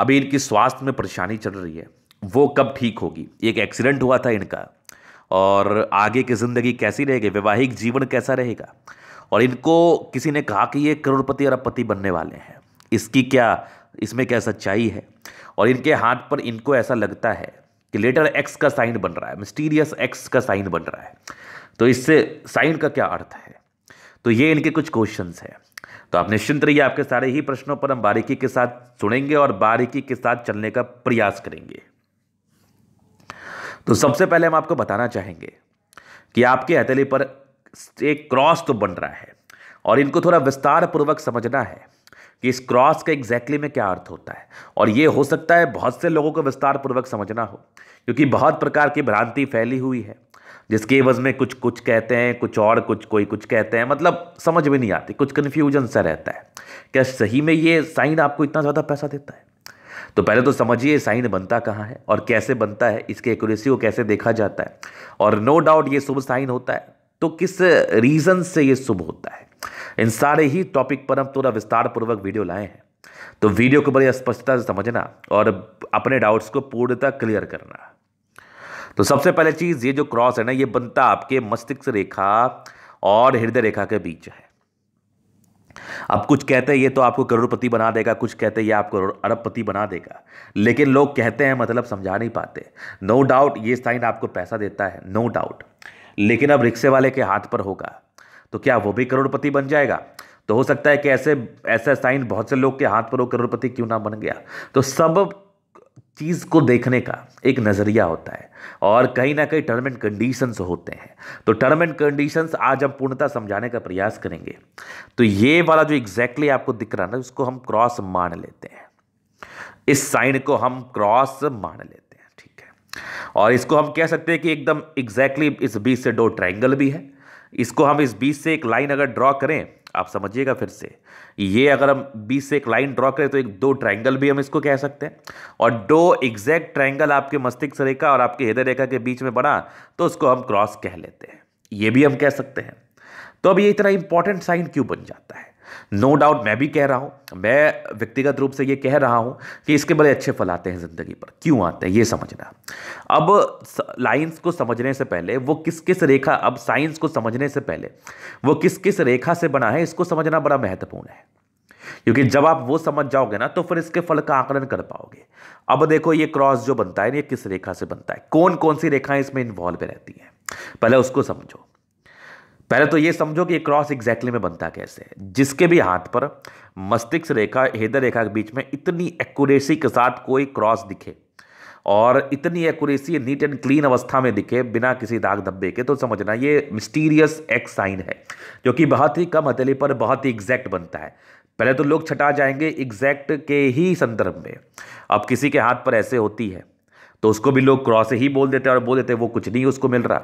अभी इनकी स्वास्थ्य में परेशानी चल रही है वो कब ठीक होगी एक एक्सीडेंट हुआ था इनका और आगे की ज़िंदगी कैसी रहेगी वैवाहिक जीवन कैसा रहेगा और इनको किसी ने कहा कि ये करोड़पति और अपति बनने वाले हैं इसकी क्या इसमें क्या सच्चाई है और इनके हाथ पर इनको ऐसा लगता है कि लेटर एक्स का साइन बन रहा है मिस्टीरियस एक्स का साइन बन रहा है तो इससे साइन का क्या अर्थ है तो ये इनके कुछ क्वेश्चंस हैं तो आप निश्चिंत रहिए आपके सारे ही प्रश्नों पर हम बारीकी के साथ सुनेंगे और बारीकी के साथ चलने का प्रयास करेंगे तो सबसे पहले हम आपको बताना चाहेंगे कि आपके हथेली पर एक क्रॉस तो बन रहा है और इनको थोड़ा विस्तार पूर्वक समझना है कि इस क्रॉस का एग्जैक्टली में क्या अर्थ होता है और ये हो सकता है बहुत से लोगों को विस्तार पूर्वक समझना हो क्योंकि बहुत प्रकार की भ्रांति फैली हुई है जिसके एवज में कुछ कुछ कहते हैं कुछ और कुछ कोई कुछ कहते हैं मतलब समझ में नहीं आती कुछ कन्फ्यूजन सा रहता है क्या सही में ये साइन आपको इतना ज़्यादा पैसा देता है तो पहले तो समझिए साइन बनता कहाँ है और कैसे बनता है इसके एक्यूरेसी को कैसे देखा जाता है और नो डाउट ये शुभ साइन होता है तो किस रीज़न से ये शुभ होता है इन सारे ही टॉपिक पर हम थोड़ा विस्तार पूर्वक वीडियो लाए हैं तो वीडियो को बड़ी स्पष्टता से समझना और अपने डाउट्स को पूर्णतः क्लियर करना तो सबसे पहले चीज़ ये जो क्रॉस है ना ये बनता आपके मस्तिष्क रेखा और हृदय रेखा के बीच है अब कुछ कहते हैं ये तो आपको करोड़पति बना देगा कुछ कहते हैं ये आपको अरबपति बना देगा लेकिन लोग कहते हैं मतलब समझा नहीं पाते नो डाउट ये साइन आपको पैसा देता है नो डाउट लेकिन अब रिक्शे वाले के हाथ पर होगा तो क्या वो भी करोड़पति बन जाएगा तो हो सकता है कि ऐसे ऐसा साइन बहुत से लोग के हाथ पर हो करोड़पति क्यों ना बन गया तो सब चीज़ को देखने का एक नज़रिया होता है और कहीं ना कहीं टर्म एंड कंडीशंस होते हैं तो टर्म एंड कंडीशंस आज हम पूर्णता समझाने का प्रयास करेंगे तो ये वाला जो एग्जैक्टली exactly आपको दिख रहा है ना उसको हम क्रॉस मान लेते हैं इस साइन को हम क्रॉस मान लेते हैं ठीक है और इसको हम कह सकते हैं कि एकदम एग्जैक्टली exactly इस बीच से दो ट्राइंगल भी है इसको हम इस बीच से एक लाइन अगर ड्रॉ करें आप समझिएगा फिर से ये अगर हम बीस से एक लाइन ड्रॉ करें तो एक दो ट्राइंगल भी हम इसको कह सकते हैं और दो एग्जैक्ट ट्राइंगल आपके मस्तिष्क रेखा और आपके हृदय रेखा के बीच में बना तो उसको हम क्रॉस कह लेते हैं ये भी हम कह सकते हैं तो अब ये इतना इंपॉर्टेंट साइन क्यों बन जाता है नो no डाउट मैं भी कह रहा हूँ मैं व्यक्तिगत रूप से ये कह रहा हूँ कि इसके बड़े अच्छे फल आते हैं ज़िंदगी पर क्यों आते हैं ये समझना अब लाइंस को समझने से पहले वो किस किस रेखा अब साइंस को समझने से पहले वो किस किस रेखा से बना है इसको समझना बड़ा महत्वपूर्ण है क्योंकि जब आप वो समझ जाओगे ना तो फिर इसके फल का आकलन कर पाओगे अब देखो ये क्रॉस जो बनता है ये किस रेखा से बनता है कौन कौन सी रेखाएं इसमें इन्वॉल्व रहती हैं पहले उसको समझो पहले तो ये समझो कि क्रॉस एग्जैक्टली में बनता कैसे जिसके भी हाथ पर मस्तिष्क रेखा हृदय रेखा के बीच में इतनी एक्यूरेसी के साथ कोई क्रॉस दिखे और इतनी एक्यूरेसी नीट एंड क्लीन अवस्था में दिखे बिना किसी दाग धब्बे के तो समझना ये मिस्टीरियस एक्स साइन है जो कि बहुत ही कम हथेली पर बहुत ही एग्जैक्ट बनता है पहले तो लोग छटा जाएंगे एग्जैक्ट के ही संदर्भ में अब किसी के हाथ पर ऐसे होती है तो उसको भी लोग क्रॉस ही बोल देते हैं और बोल देते हैं वो कुछ नहीं उसको मिल रहा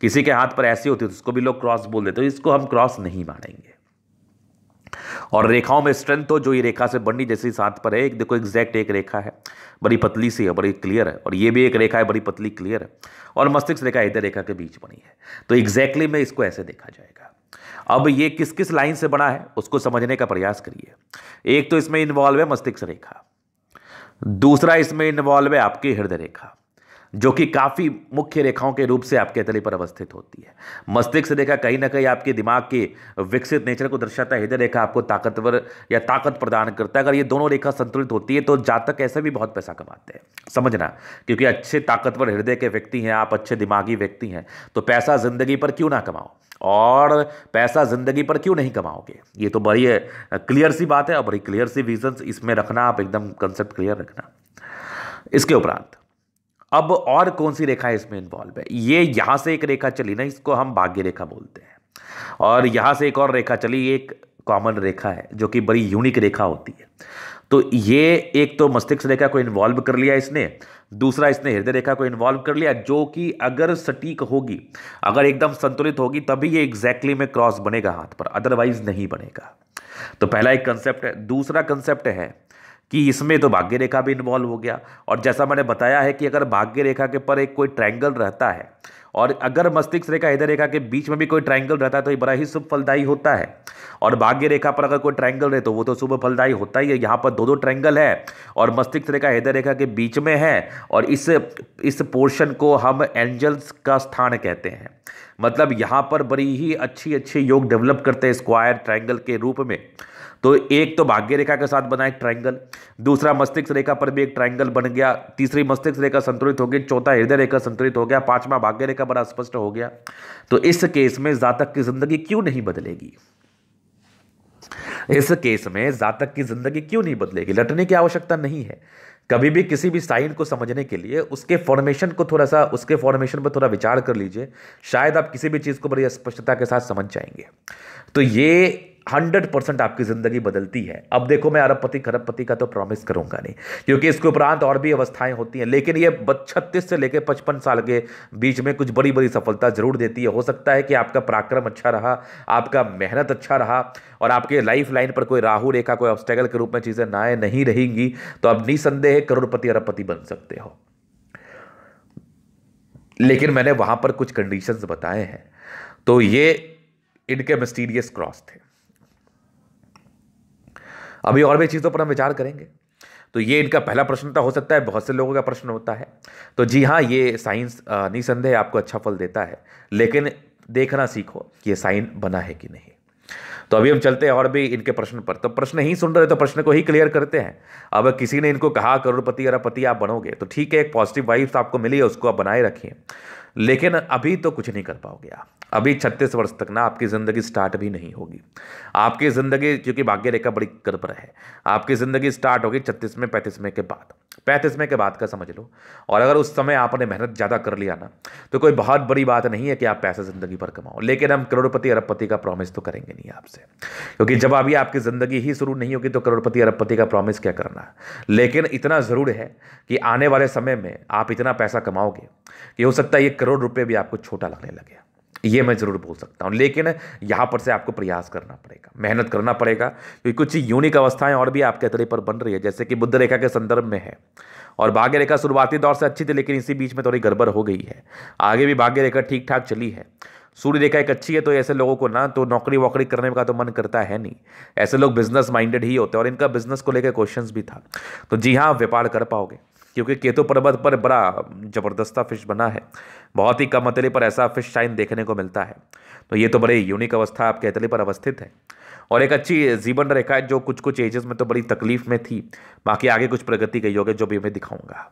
किसी के हाथ पर ऐसे होती तो उसको भी लोग क्रॉस बोल देते तो इसको हम क्रॉस नहीं मानेंगे और रेखाओं में स्ट्रेंथ हो जो ये रेखा से बननी जैसे साथ पर है एक देखो एग्जैक्ट एक रेखा है बड़ी पतली सी है बड़ी क्लियर है और ये भी एक रेखा है बड़ी पतली क्लियर है और मस्तिष्क रेखा इधर रेखा के बीच बनी है तो एग्जैक्टली में इसको ऐसे देखा जाएगा अब ये किस किस लाइन से बना है उसको समझने का प्रयास करिए एक तो इसमें इन्वॉल्व है मस्तिष्क रेखा दूसरा इसमें इन्वॉल्व है आपकी हृदय रेखा जो कि काफ़ी मुख्य रेखाओं के रूप से आपके तले पर अवस्थित होती है मस्तिष्क रेखा कहीं ना कहीं आपके दिमाग के विकसित नेचर को दर्शाता है हृदय रेखा आपको ताकतवर या ताकत प्रदान करता है अगर ये दोनों रेखा संतुलित होती है तो जातक ऐसे भी बहुत पैसा कमाते हैं समझना क्योंकि अच्छे ताकतवर हृदय के व्यक्ति हैं आप अच्छे दिमागी व्यक्ति हैं तो पैसा ज़िंदगी पर क्यों ना कमाओ और पैसा ज़िंदगी पर क्यों नहीं कमाओगे ये तो बड़ी क्लियर सी बात है और बड़ी क्लियर सी विजन इसमें रखना आप एकदम कंसेप्ट क्लियर रखना इसके उपरांत अब और कौन सी रेखा इसमें इन्वॉल्व है ये यहाँ से एक रेखा चली ना इसको हम भाग्य रेखा बोलते हैं और यहाँ से एक और रेखा चली एक कॉमन रेखा है जो कि बड़ी यूनिक रेखा होती है तो ये एक तो मस्तिष्क रेखा को इन्वॉल्व कर लिया इसने दूसरा इसने हृदय रेखा को इन्वॉल्व कर लिया जो कि अगर सटीक होगी अगर एकदम संतुलित होगी तभी ये एग्जैक्टली में क्रॉस बनेगा हाथ पर अदरवाइज नहीं बनेगा तो पहला एक कंसेप्ट है दूसरा कंसेप्ट है कि इसमें तो भाग्य रेखा भी इन्वॉल्व हो गया और जैसा मैंने बताया है कि अगर भाग्य रेखा के पर एक कोई ट्रायंगल रहता है और अगर मस्तिष्क रेखा हृदय रेखा के बीच में भी कोई ट्रायंगल रहता है तो ये बड़ा ही शुभ फलदायी होता है और भाग्य रेखा पर अगर कोई ट्रायंगल रहे तो वो तो शुभ फलदायी होता ही है यहाँ पर दो दो ट्रायंगल है और मस्तिष्क रेखा हृदय रेखा के बीच में है और इस इस पोर्शन को हम एंजल्स का स्थान कहते हैं मतलब यहाँ पर बड़ी ही अच्छी अच्छी योग डेवलप करते हैं स्क्वायर ट्राइंगल के रूप में तो एक तो भाग्य रेखा के साथ बना एक ट्राइंगल दूसरा मस्तिष्क रेखा पर भी एक ट्राइंगल बन गया तीसरी मस्तिष्क रेखा संतुलित हो गई चौथा हृदय रेखा संतुलित हो गया पांचवा भाग्य रेखा बड़ा स्पष्ट हो गया तो इस केस में जातक की जिंदगी क्यों नहीं बदलेगी इस केस में जातक की जिंदगी क्यों नहीं बदलेगी लटने की आवश्यकता नहीं है कभी भी किसी भी साइन को समझने के लिए उसके फॉर्मेशन को थोड़ा सा उसके फॉर्मेशन पर थोड़ा विचार कर लीजिए शायद आप किसी भी चीज़ को बड़ी स्पष्टता के साथ समझ जाएंगे तो ये हंड्रेड परसेंट आपकी ज़िंदगी बदलती है अब देखो मैं अरबपति खरबपति का तो प्रॉमिस करूंगा नहीं क्योंकि इसके उपरांत और भी अवस्थाएं होती हैं लेकिन ये छत्तीस से लेकर पचपन साल के बीच में कुछ बड़ी बड़ी सफलता ज़रूर देती है हो सकता है कि आपका पराक्रम अच्छा रहा आपका मेहनत अच्छा रहा और आपके लाइफ लाइन पर कोई राहु रेखा कोई ऑब्स्टेगल के रूप में चीज़ें नाए नहीं रहेंगी तो अब निसंदेह करोड़पति अरबपति बन सकते हो लेकिन मैंने वहां पर कुछ कंडीशंस बताए हैं तो ये इनके मिस्टीरियस क्रॉस थे अभी और भी चीज़ों पर हम विचार करेंगे तो ये इनका पहला प्रश्न तो हो सकता है बहुत से लोगों का प्रश्न होता है तो जी हाँ ये साइंस निसंदेह आपको अच्छा फल देता है लेकिन देखना सीखो कि ये साइन बना है कि नहीं तो अभी हम चलते हैं और भी इनके प्रश्न पर तो प्रश्न ही सुन रहे तो प्रश्न को ही क्लियर करते हैं अब किसी ने इनको कहा करोड़पति अरबपति आप बनोगे तो ठीक है एक पॉजिटिव वाइब्स आपको मिली है उसको आप बनाए रखिए लेकिन अभी तो कुछ नहीं कर पाओगे आप अभी छत्तीस वर्ष तक ना आपकी ज़िंदगी स्टार्ट भी नहीं होगी आपकी ज़िंदगी क्योंकि भाग्य रेखा बड़ी कर पर है आपकी ज़िंदगी स्टार्ट होगी छत्तीस में पैंतीस में के बाद पैंतीस में के बाद का समझ लो और अगर उस समय आपने मेहनत ज़्यादा कर लिया ना तो कोई बहुत बड़ी बात नहीं है कि आप पैसा ज़िंदगी भर कमाओ लेकिन हम करोड़पति अरबपति का प्रॉमिस तो करेंगे नहीं आपसे क्योंकि जब अभी आपकी ज़िंदगी ही शुरू नहीं होगी तो करोड़पति अरबपति का प्रॉमिस क्या करना लेकिन इतना ज़रूर है कि आने वाले समय में आप इतना पैसा कमाओगे कि हो सकता है ये करोड़ रुपये भी आपको छोटा लगने लगे ये मैं ज़रूर बोल सकता हूँ लेकिन यहाँ पर से आपको प्रयास करना पड़ेगा मेहनत करना पड़ेगा क्योंकि कुछ यूनिक अवस्थाएं और भी आपके अतरे पर बन रही है जैसे कि बुद्ध रेखा के संदर्भ में है और भाग्य रेखा शुरुआती दौर से अच्छी थी लेकिन इसी बीच में थोड़ी गड़बड़ हो गई है आगे भी भाग्य रेखा ठीक ठाक चली है सूर्य रेखा एक अच्छी है तो ऐसे लोगों को ना तो नौकरी वोकरी करने का तो मन करता है नहीं ऐसे लोग बिजनेस माइंडेड ही होते हैं और इनका बिजनेस को लेकर क्वेश्चन भी था तो जी हाँ व्यापार कर पाओगे क्योंकि केतु पर्वत पर बड़ा ज़बरदस्ता फिश बना है बहुत ही कम अतली पर ऐसा फिश शाइन देखने को मिलता है तो ये तो बड़ी यूनिक अवस्था आपके अतली पर अवस्थित है और एक अच्छी जीवन रेखा है जो कुछ कुछ एजेस में तो बड़ी तकलीफ में थी बाकी आगे कुछ प्रगति के योग है जो भी मैं दिखाऊंगा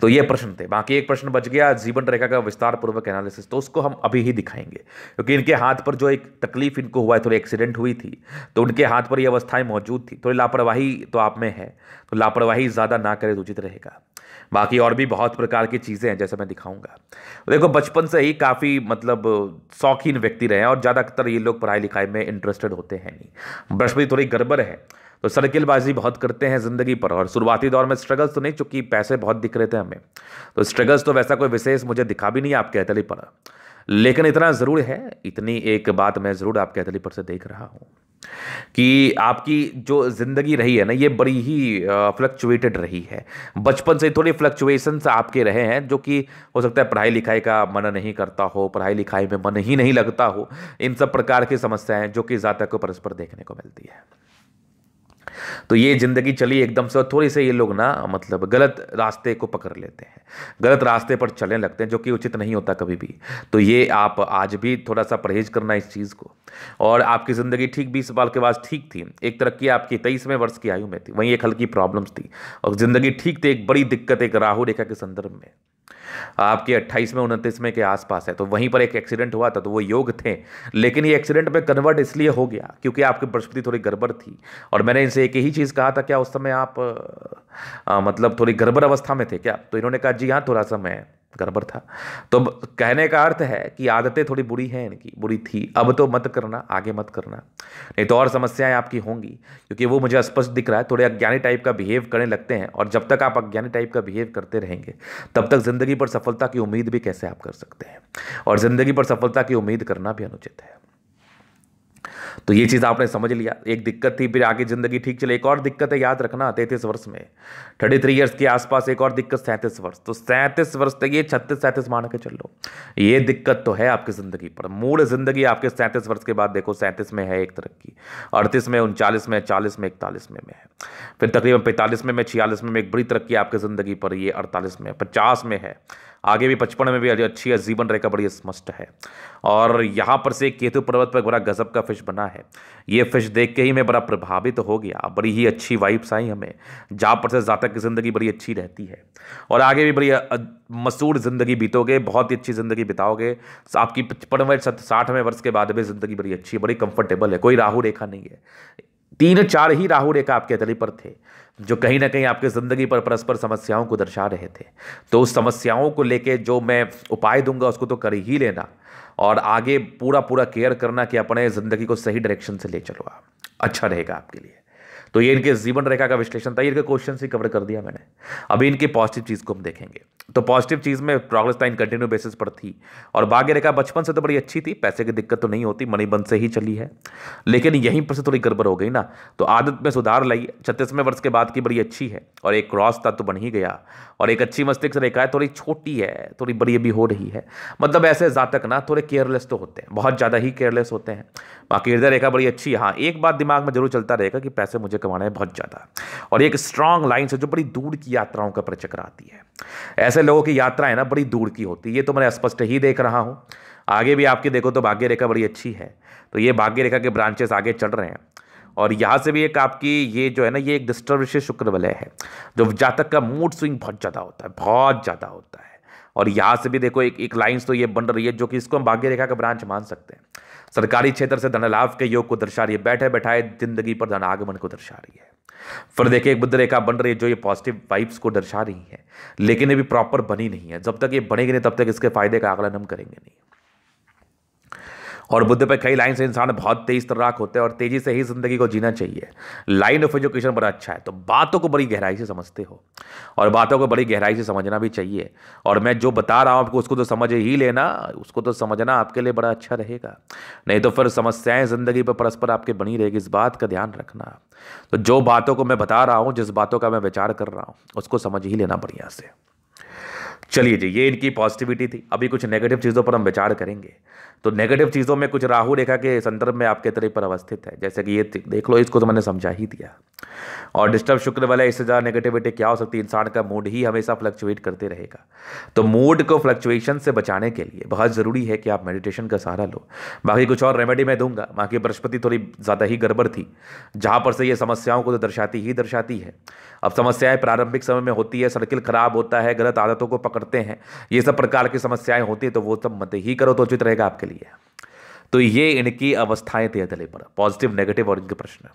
तो ये प्रश्न थे बाकी एक प्रश्न बच गया जीवन रेखा का विस्तार पूर्वक एनालिसिस तो उसको हम अभी ही दिखाएंगे क्योंकि इनके हाथ पर जो एक तकलीफ इनको हुआ है थोड़ी एक्सीडेंट हुई थी तो उनके हाथ पर ये अवस्थाएं मौजूद थी थोड़ी लापरवाही तो आप में है तो लापरवाही ज़्यादा ना करें तो उचित रहेगा बाकी और भी बहुत प्रकार की चीज़ें हैं जैसे मैं दिखाऊंगा देखो बचपन से ही काफ़ी मतलब शौकीन व्यक्ति रहे हैं और ज़्यादातर ये लोग पढ़ाई लिखाई में इंटरेस्टेड होते हैं नहीं बृहस्पति थोड़ी गड़बड़ है तो सर्किलबाजी बहुत करते हैं ज़िंदगी पर और शुरुआती दौर में स्ट्रगल्स तो नहीं चूँकि पैसे बहुत दिख रहे थे हमें तो स्ट्रगल्स तो वैसा कोई विशेष मुझे दिखा भी नहीं आपके अतली पर लेकिन इतना ज़रूर है इतनी एक बात मैं ज़रूर आपके अतली पर से देख रहा हूँ कि आपकी जो ज़िंदगी रही है ना ये बड़ी ही फ्लक्चुएटेड रही है बचपन से थोड़ी फ्लक्चुएशंस आपके रहे हैं जो कि हो सकता है पढ़ाई लिखाई का मन नहीं करता हो पढ़ाई लिखाई में मन ही नहीं लगता हो इन सब प्रकार की समस्याएं जो कि ज़्यादा को परस्पर देखने को मिलती है तो ये ज़िंदगी चली एकदम से और थोड़ी से ये लोग ना मतलब गलत रास्ते को पकड़ लेते हैं गलत रास्ते पर चलने लगते हैं जो कि उचित नहीं होता कभी भी तो ये आप आज भी थोड़ा सा परहेज करना इस चीज़ को और आपकी ज़िंदगी ठीक बीस साल के बाद ठीक थी एक तरक्की आपकी तेईसवें वर्ष की आयु में थी वहीं एक हल्की प्रॉब्लम्स थी और ज़िंदगी ठीक थी एक बड़ी दिक्कत एक राहु रेखा के संदर्भ में आपके 28 में उनतीस में के आसपास है तो वहीं पर एक एक्सीडेंट हुआ था तो वो योग थे लेकिन ये एक्सीडेंट में कन्वर्ट इसलिए हो गया क्योंकि आपकी बृहस्पति थोड़ी गड़बड़ थी और मैंने इनसे एक ही चीज़ कहा था क्या उस समय आप आ, मतलब थोड़ी गड़बड़ अवस्था में थे क्या तो इन्होंने कहा जी हाँ थोड़ा सा मैं गड़बड़ था तो कहने का अर्थ है कि आदतें थोड़ी बुरी हैं इनकी बुरी थी अब तो मत करना आगे मत करना नहीं तो और समस्याएं आपकी होंगी क्योंकि वो मुझे स्पष्ट दिख रहा है थोड़े अज्ञानी टाइप का बिहेव करने लगते हैं और जब तक आप अज्ञानी टाइप का बिहेव करते रहेंगे तब तक ज़िंदगी पर सफलता की उम्मीद भी कैसे आप कर सकते हैं और ज़िंदगी पर सफलता की उम्मीद करना भी अनुचित है तो ये चीज़ आपने समझ लिया एक दिक्कत थी फिर आगे ज़िंदगी ठीक चले एक और दिक्कत है याद रखना तैंतीस वर्ष में थर्टी थ्री ईयर्स के आसपास एक और दिक्कत सैंतीस वर्ष तो सैंतीस वर्ष तक ये छत्तीस सैंतीस मान के चल लो ये दिक्कत तो है आपकी ज़िंदगी पर मूल ज़िंदगी आपके सैंतीस वर्ष के बाद देखो सैंतीस में है एक तरक्की अड़तीस में उनचालीस में चालीस में इकतालीस में, में है फिर तकरीबन पैंतालीस में छियालीस में, में एक बड़ी तरक्की आपकी ज़िंदगी पर ये अड़तालीस में पचास में है आगे भी पचपन में भी अच्छी है जीवन रेखा बड़ी स्मस्ट है और यहाँ पर से केतु पर्वत पर बड़ा गजब का फिश बना है ये फिश देख के ही मैं बड़ा प्रभावित तो हो गया बड़ी ही अच्छी वाइब्स आई हमें जहाँ पर से जातक की ज़िंदगी बड़ी अच्छी रहती है और आगे भी बड़ी मसूर ज़िंदगी बीतोगे बहुत ही अच्छी ज़िंदगी बिताओगे आपकी पचपनवें साठवें वर्ष के बाद भी ज़िंदगी बड़ी अच्छी है बड़ी कंफर्टेबल है कोई राहु रेखा नहीं है तीन चार ही राहु रेखा आपके तली पर थे जो कहीं ना कहीं आपके ज़िंदगी पर परस्पर समस्याओं को दर्शा रहे थे तो उस समस्याओं को लेके जो मैं उपाय दूंगा उसको तो कर ही लेना और आगे पूरा पूरा केयर करना कि अपने ज़िंदगी को सही डायरेक्शन से ले चलो आप अच्छा रहेगा आपके लिए तो ये इनके जीवन रेखा का विश्लेषण था ये इनके क्वेश्चन ही कवर कर दिया मैंने अभी इनकी पॉजिटिव चीज़ को हम देखेंगे तो पॉजिटिव चीज़ में प्रोग्रेस लाइन कंटिन्यू बेसिस पर थी और भाग्य रेखा बचपन से तो बड़ी अच्छी थी पैसे की दिक्कत तो नहीं होती मनी बन से ही चली है लेकिन यहीं पर से थोड़ी गड़बड़ हो गई ना तो आदत में सुधार लाइए छत्तीसवें वर्ष के बाद की बड़ी अच्छी है और एक क्रॉस था तो बन ही गया और एक अच्छी मस्तिष्क रेखा है थोड़ी छोटी है थोड़ी बड़ी अभी हो रही है मतलब ऐसे जातक ना थोड़े केयरलेस तो होते हैं बहुत ज़्यादा ही केयरलेस होते हैं बाकी हृदय रेखा बड़ी अच्छी है हाँ एक बात दिमाग में जरूर चलता रहेगा कि पैसे मुझे कमाना है बहुत ज़्यादा और एक स्ट्रांग लाइन से जो बड़ी दूर की यात्राओं का प्रचक्र आती है ऐसे ऐसे लोगों की यात्रा है ना बड़ी दूर की होती है ये तो मैं स्पष्ट ही देख रहा हूँ आगे भी आपके देखो तो भाग्य रेखा बड़ी अच्छी है तो ये भाग्य रेखा के ब्रांचेस आगे चल रहे हैं और यहाँ से भी एक आपकी ये जो है ना ये एक डिस्टर्ब शुक्र वलय है जो जातक का मूड स्विंग बहुत ज़्यादा होता है बहुत ज़्यादा होता है और यहाँ से भी देखो एक एक लाइन्स तो ये बन रही है जो कि इसको हम भाग्य रेखा का ब्रांच मान सकते हैं सरकारी क्षेत्र से धन लाभ के योग को दर्शा रही है बैठे बैठाए जिंदगी पर धन आगमन को दर्शा रही है फिर हम्म। देखिए एक बुद्ध रेखा बन रही है जो ये पॉजिटिव वाइब्स को दर्शा रही है लेकिन ये भी प्रॉपर बनी नहीं है जब तक ये बनेगी नहीं तब तक इसके फायदे का आकलन हम करेंगे नहीं और बुद्ध पर कई लाइन से इंसान बहुत तेज तर्राक होते हैं और तेज़ी से ही ज़िंदगी को जीना चाहिए लाइन ऑफ एजुकेशन बड़ा अच्छा है तो बातों को बड़ी गहराई से समझते हो और बातों को बड़ी गहराई से समझना भी चाहिए और मैं जो बता रहा हूँ आपको उसको तो समझ ही लेना उसको तो समझना आपके लिए बड़ा अच्छा रहेगा नहीं तो फिर समस्याएं ज़िंदगी पर परस्पर आपके बनी रहेगी इस बात का ध्यान रखना तो जो बातों को मैं बता रहा हूँ जिस बातों का मैं विचार कर रहा हूँ उसको समझ ही लेना बढ़िया से चलिए जी ये इनकी पॉजिटिविटी थी अभी कुछ नेगेटिव चीज़ों पर हम विचार करेंगे तो नेगेटिव चीज़ों में कुछ राहु रेखा के संदर्भ में आपके तरीके पर अवस्थित है जैसे कि ये देख लो इसको तो मैंने समझा ही दिया और डिस्टर्ब शुक्र वाले इससे ज़्यादा नेगेटिविटी क्या हो सकती है इंसान का मूड ही हमेशा फ्लक्चुएट करते रहेगा तो मूड को फ्लक्चुएशन से बचाने के लिए बहुत ज़रूरी है कि आप मेडिटेशन का सहारा लो बाकी कुछ और रेमेडी मैं दूंगा बाकी बृहस्पति थोड़ी ज़्यादा ही गड़बड़ थी जहाँ पर से ये समस्याओं को तो दर्शाती ही दर्शाती है अब समस्याएं प्रारंभिक समय में होती है सर्किल खराब होता है गलत आदतों को पकड़ करते हैं ये सब प्रकार की समस्याएं होती है तो वो सब मत ही करो तो उचित रहेगा आपके लिए तो ये इनकी अवस्थाएं थी अतले पर पॉजिटिव नेगेटिव और इनके प्रश्न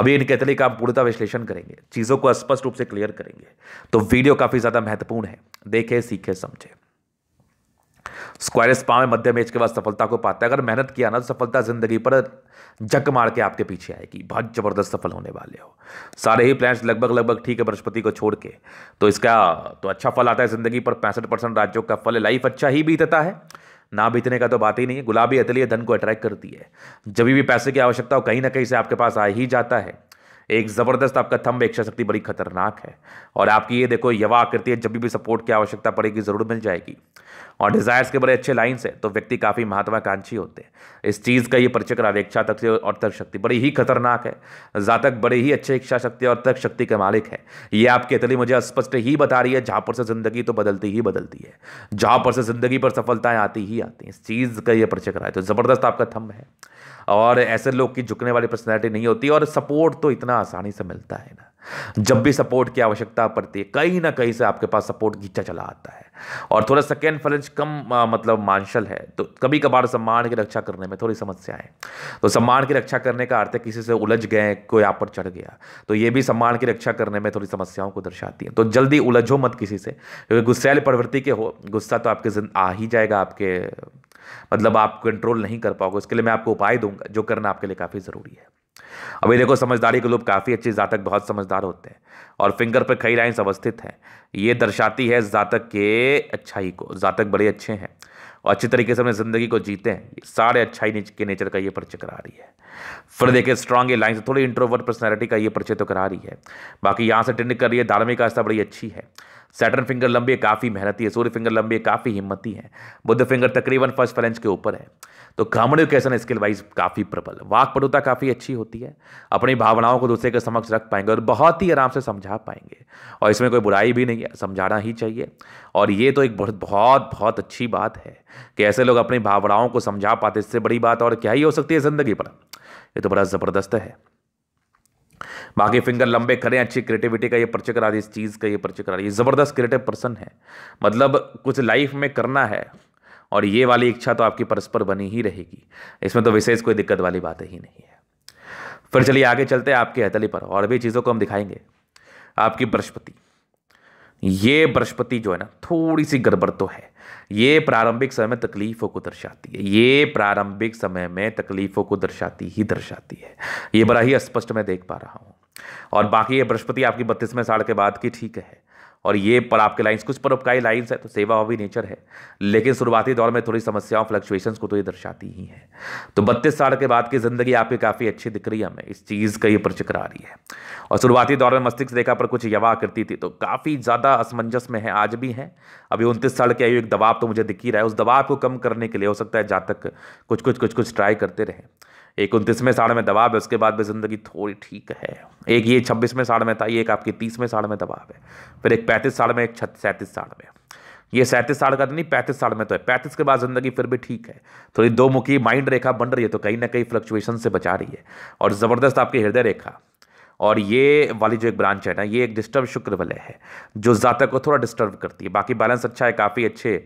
अभी इनके कैथली का आप पूर्णता विश्लेषण करेंगे चीज़ों को स्पष्ट रूप से क्लियर करेंगे तो वीडियो काफ़ी ज़्यादा महत्वपूर्ण है देखे सीखे समझे स्क्वायर स्पा में मध्यम एज के बाद सफलता को पाता है अगर मेहनत किया ना तो सफलता जिंदगी पर जक मार के आपके पीछे आएगी बहुत ज़बरदस्त सफल होने वाले हो सारे ही प्लान्स लगभग लगभग ठीक है बृहस्पति को छोड़ के तो इसका तो अच्छा फल आता है ज़िंदगी पर पैंसठ परसेंट राज्यों का फल लाइफ अच्छा ही बीतता है ना बीतने का तो बात ही नहीं है गुलाबी अतली धन को अट्रैक्ट करती है जब भी पैसे की आवश्यकता हो कहीं ना कहीं से आपके पास आ ही जाता है एक ज़बरदस्त आपका थंब इच्छा शक्ति बड़ी खतरनाक है और आपकी ये देखो यवा आकृति है जब भी सपोर्ट की आवश्यकता पड़ेगी ज़रूर मिल जाएगी और डिज़ायर्स के बड़े अच्छे लाइन्स है तो व्यक्ति काफ़ी महत्वाकांक्षी होते हैं इस चीज़ का ये परिचय करा इच्छा तक और तर्क शक्ति बड़ी ही खतरनाक है जातक बड़े ही अच्छे इच्छा शक्ति और तर्क शक्ति के मालिक है ये आपकी इतनी मुझे स्पष्ट ही बता रही है जहां पर से ज़िंदगी तो बदलती ही बदलती है जहां पर से ज़िंदगी पर सफलताएं आती ही आती हैं इस चीज़ का ये परिचय करा तो है तो ज़बरदस्त आपका थम्भ है और ऐसे लोग की झुकने वाली पर्सनैलिटी नहीं होती और सपोर्ट तो इतना आसानी से मिलता है ना जब भी सपोर्ट की आवश्यकता पड़ती है कहीं ना कहीं से आपके पास सपोर्ट खींचा चला आता है और थोड़ा सेकेंड फलज कम आ, मतलब मानशल है तो कभी कभार सम्मान की रक्षा करने में थोड़ी समस्या है तो सम्मान की रक्षा करने का अर्थ है किसी से उलझ गए कोई आप पर चढ़ गया तो ये भी सम्मान की रक्षा करने में थोड़ी समस्याओं को दर्शाती है तो जल्दी उलझो मत किसी से क्योंकि गुस्सैल प्रवृत्ति के हो गुस्सा तो आपके आ ही जाएगा आपके मतलब आप कंट्रोल नहीं कर पाओगे उसके लिए मैं आपको उपाय दूंगा जो करना आपके लिए काफ़ी ज़रूरी है अभी देखो समझदारी के लोग काफ़ी अच्छे जातक बहुत समझदार होते हैं और फिंगर पर कई लाइन्स अवस्थित हैं ये दर्शाती है जातक के अच्छाई को जातक बड़े अच्छे हैं और अच्छे तरीके से अपने ज़िंदगी को जीते हैं सारे अच्छाई नेच, के नेचर का ये परिचय करा रही है फिर देखिए स्ट्रॉन्ग ये लाइन से थोड़ी इंट्रोवर्ट पर्सनैलिटी का ये परिचय तो करा रही है बाकी यहाँ से टेंड कर रही है धार्मिक आस्था बड़ी अच्छी है सैटर्न फिंगर लंबी है काफ़ी मेहनती है सूर्य फिंगर लंबी है काफ़ी हिम्मती है बुद्ध फिंगर तकरीबन फर्स्ट फलेंज के ऊपर है तो कम्युनिकेशन स्किल वाइज काफ़ी प्रबल वाकपटुता काफ़ी अच्छी होती है अपनी भावनाओं को दूसरे के समक्ष रख पाएंगे और बहुत ही आराम से समझा पाएंगे और इसमें कोई बुराई भी नहीं है समझाना ही चाहिए और ये तो एक बहुत बहुत बहुत अच्छी बात है कि ऐसे लोग अपनी भावनाओं को समझा पाते इससे बड़ी बात और क्या ही हो सकती है ज़िंदगी पर ये तो बड़ा ज़बरदस्त है बाकी फिंगर लंबे करें अच्छी क्रिएटिविटी का ये पर्चे करा दी इस चीज़ का ये पर्चे करा दी ज़बरदस्त क्रिएटिव पर्सन है मतलब कुछ लाइफ में करना है और ये वाली इच्छा तो आपकी परस्पर बनी ही रहेगी इसमें तो विशेष कोई दिक्कत वाली बात ही नहीं है फिर चलिए आगे चलते हैं आपके हथली पर और भी चीज़ों को हम दिखाएंगे आपकी बृहस्पति ये बृहस्पति जो है ना थोड़ी सी गड़बड़ तो है ये प्रारंभिक समय में तकलीफों को दर्शाती है ये प्रारंभिक समय में तकलीफों को दर्शाती ही दर्शाती है ये बड़ा ही स्पष्ट मैं देख पा रहा हूँ और बाकी ये बृहस्पति आपकी बत्तीसवें साल के बाद की ठीक है और ये पर आपके लाइंस कुछ परोपकारी लाइंस है तो सेवा ऑफ नेचर है लेकिन शुरुआती दौर में थोड़ी समस्याओं फ्लक्चुएशंस को तो ये दर्शाती ही है तो बत्तीस साल के बाद की ज़िंदगी आपकी काफ़ी अच्छी दिख रही है हमें इस चीज़ का ये प्रचिक्र आ रही है और शुरुआती दौर में मस्तिष्क रेखा पर कुछ यवा करती थी तो काफ़ी ज़्यादा असमंजस में है आज भी हैं अभी उनतीस साल की आयु एक दबाव तो मुझे दिख ही रहा है उस दबाव को कम करने के लिए हो सकता है जातक कुछ कुछ कुछ कुछ ट्राई करते रहें एक उनतीसवें साढ़ में दबाव है उसके बाद भी ज़िंदगी थोड़ी ठीक है एक ये छब्बीसवें साढ़ में था ये एक आपकी तीसवें साढ़ में दबाव है फिर एक पैंतीस साढ़ में एक छत सैंतीस साढ़ में ये सैंतीस साल का तो नहीं पैंतीस साल में तो है पैंतीस के बाद ज़िंदगी फिर भी ठीक है थोड़ी दो मुखी माइंड रेखा बन रही है तो कहीं ना कहीं फ्लक्चुएशन से बचा रही है और ज़बरदस्त आपकी हृदय रेखा और ये वाली जो एक ब्रांच है ना ये एक डिस्टर्ब शुक्र वाले है जो जातक को थोड़ा डिस्टर्ब करती है बाकी बैलेंस अच्छा है काफ़ी अच्छे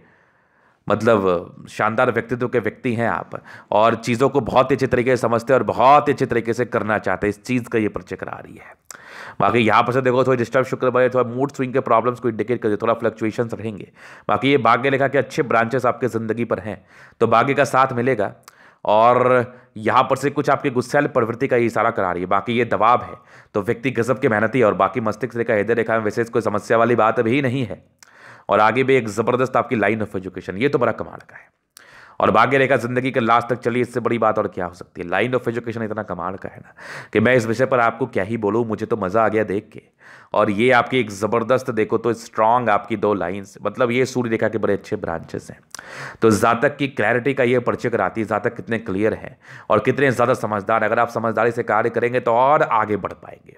मतलब शानदार व्यक्तित्व के व्यक्ति हैं आप और चीज़ों को बहुत ही अच्छे तरीके से समझते हैं और बहुत ही अच्छे तरीके से करना चाहते हैं इस चीज़ का ये प्रचक्र आ रही है बाकी यहाँ पर से देखो थोड़ी डिस्टर्ब बने थोड़ा मूड स्विंग के प्रॉब्लम्स को इंडिकेट करते थोड़ा फ्लक्चुएशंस रहेंगे बाकी ये भाग्य लिखा के अच्छे ब्रांचेस आपके ज़िंदगी पर हैं तो भाग्य का साथ मिलेगा और यहाँ पर से कुछ आपकी गुस्सेल प्रवृत्ति का ये इशारा करा रही है बाकी ये दबाव है तो व्यक्ति गजब के मेहनती है और बाकी मस्तिष्क रेखा हृदय रेखा में वैसे कोई समस्या वाली बात भी नहीं है और आगे भी एक ज़बरदस्त आपकी लाइन ऑफ एजुकेशन ये तो बड़ा कमाल का है और भाग्य रेखा जिंदगी के लास्ट तक चलिए इससे बड़ी बात और क्या हो सकती है लाइन ऑफ एजुकेशन इतना कमाल का है ना कि मैं इस विषय पर आपको क्या ही बोलूँ मुझे तो मज़ा आ गया देख के और ये आपकी एक ज़बरदस्त देखो तो स्ट्रांग आपकी दो लाइन्स मतलब ये सूर्य रेखा के बड़े अच्छे ब्रांचेस हैं तो जातक की क्लैरिटी का ये परिचय कराती है जातक कितने क्लियर हैं और कितने ज़्यादा समझदार अगर आप समझदारी से कार्य करेंगे तो और आगे बढ़ पाएंगे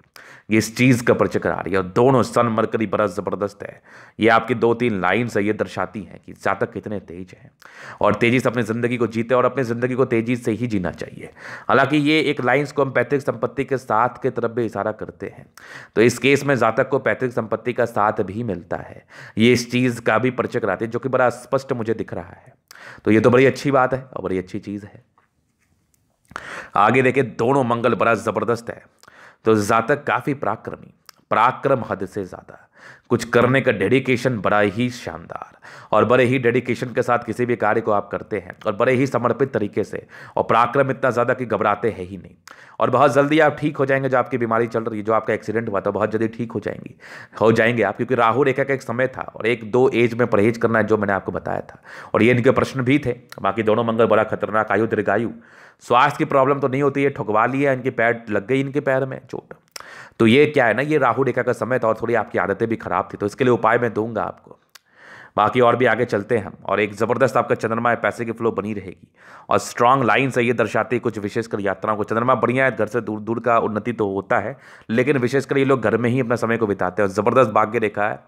ये इस चीज़ का परिचय करा रही है और दोनों सन मरकरी बड़ा ज़बरदस्त है ये आपकी दो तीन लाइन से ये दर्शाती हैं कि जातक कितने तेज हैं और तेज़ी से अपनी ज़िंदगी को जीते और अपनी ज़िंदगी को तेज़ी से ही जीना चाहिए हालांकि ये एक लाइन्स को हम पैतृक संपत्ति के साथ के तरफ भी इशारा करते हैं तो इस केस में जातक को पैतृक संपत्ति का साथ भी मिलता है ये इस चीज़ का भी परिचय कराती है जो कि बड़ा स्पष्ट मुझे दिख रहा है तो ये तो बड़ी अच्छी बात है और बड़ी अच्छी चीज़ है आगे देखें दोनों मंगल बड़ा ज़बरदस्त है तो जातक काफ़ी पराक्रमी पराक्रम हद से ज़्यादा कुछ करने का डेडिकेशन बड़ा ही शानदार और बड़े ही डेडिकेशन के साथ किसी भी कार्य को आप करते हैं और बड़े ही समर्पित तरीके से और पराक्रम इतना ज़्यादा कि घबराते हैं ही नहीं और बहुत जल्दी आप ठीक हो जाएंगे जो आपकी बीमारी चल रही है जो आपका एक्सीडेंट हुआ था बहुत जल्दी ठीक हो जाएंगी हो जाएंगे आप क्योंकि राहु रेखा का एक समय था और एक दो एज में परहेज करना है जो मैंने आपको बताया था और ये इनके प्रश्न भी थे बाकी दोनों मंगल बड़ा खतरनाक आयु दीर्घायु स्वास्थ्य की प्रॉब्लम तो नहीं होती है ठुकवा लिया इनके पैर लग गई इनके पैर में चोट तो ये क्या है ना ये राहु रेखा का समय था और थोड़ी आपकी आदतें भी ख़राब थी तो इसके लिए उपाय मैं दूंगा आपको बाकी और भी आगे चलते हैं हम और एक ज़बरदस्त आपका चंद्रमा है पैसे की फ्लो बनी रहेगी और स्ट्रांग लाइन्स है ये दर्शाती है कुछ विशेषकर यात्राओं को चंद्रमा बढ़िया है घर से दूर दूर का उन्नति तो होता है लेकिन विशेषकर ये लोग घर में ही अपना समय को बिताते हैं और ज़बरदस्त भाग्य रेखा है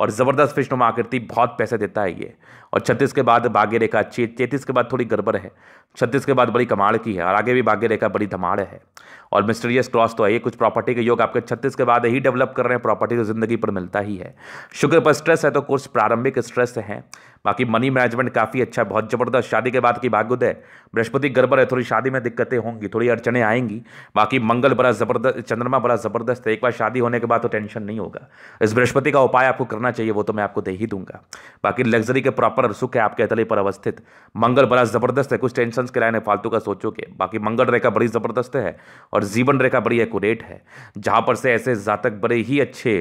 और ज़बरदस्त फिशनुमा आकृति बहुत पैसे देता है ये और छत्तीस के बाद भाग्य रेखा अच्छी है तैंतीस के बाद थोड़ी गड़बड़ है छत्तीस के बाद बड़ी कमाड़ की है और आगे भी भाग्य रेखा बड़ी धमाड़ है और मिस्टीरियस क्रॉस तो है ये कुछ प्रॉपर्टी के योग आपके छत्तीस के बाद ही डेवलप कर रहे हैं प्रॉपर्टी तो ज़िंदगी पर मिलता ही है शुगर पर स्ट्रेस है तो कुछ प्रारंभिक स्ट्रेस है बाकी मनी मैनेजमेंट काफ़ी अच्छा है बहुत ज़बरदस्त शादी के बाद की भाग्योदय बृहस्पति गड़बड़ है थोड़ी शादी में दिक्कतें होंगी थोड़ी अड़चने आएंगी बाकी मंगल बड़ा ज़बरदस्त चंद्रमा बड़ा ज़बरदस्त है एक बार शादी होने के बाद तो टेंशन नहीं होगा इस बृहस्पति का उपाय आपको करना चाहिए वो तो मैं आपको दे ही दूंगा बाकी लग्जरी के प्रॉपर और सुख है आपके अतले पर अवस्थित मंगल बड़ा ज़बरदस्त है कुछ टेंशन के लाइन फालतू का सोचो के बाकी मंगल रेखा बड़ी ज़बरदस्त है और जीवन रेखा बड़ी एकूरेट है जहां पर से ऐसे जातक बड़े ही अच्छे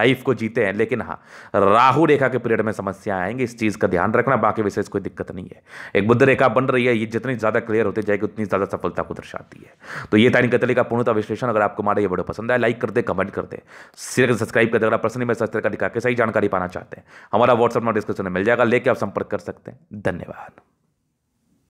लाइफ को जीते हैं लेकिन हाँ राहु रेखा के पीरियड में समस्या आएंगी इस चीज़ का ध्यान रखना बाकी विशेष कोई दिक्कत नहीं है एक बुद्ध रेखा बन रही है ये जितनी ज़्यादा क्लियर होती जाएगी उतनी ज़्यादा सफलता को दर्शाती है तो ये तारीख कतली का पूर्णता विश्लेषण अगर आपको हमारा ये वीडियो पसंद है लाइक कर दे कमेंट कर दे सब्सक्राइब कर दे अगर आप प्रश्न में सही जानकारी पाना चाहते हैं हमारा व्हाट्सएप नंबर डिस्क्रिप्शन में मिल जाएगा लेकर आप संपर्क कर सकते हैं धन्यवाद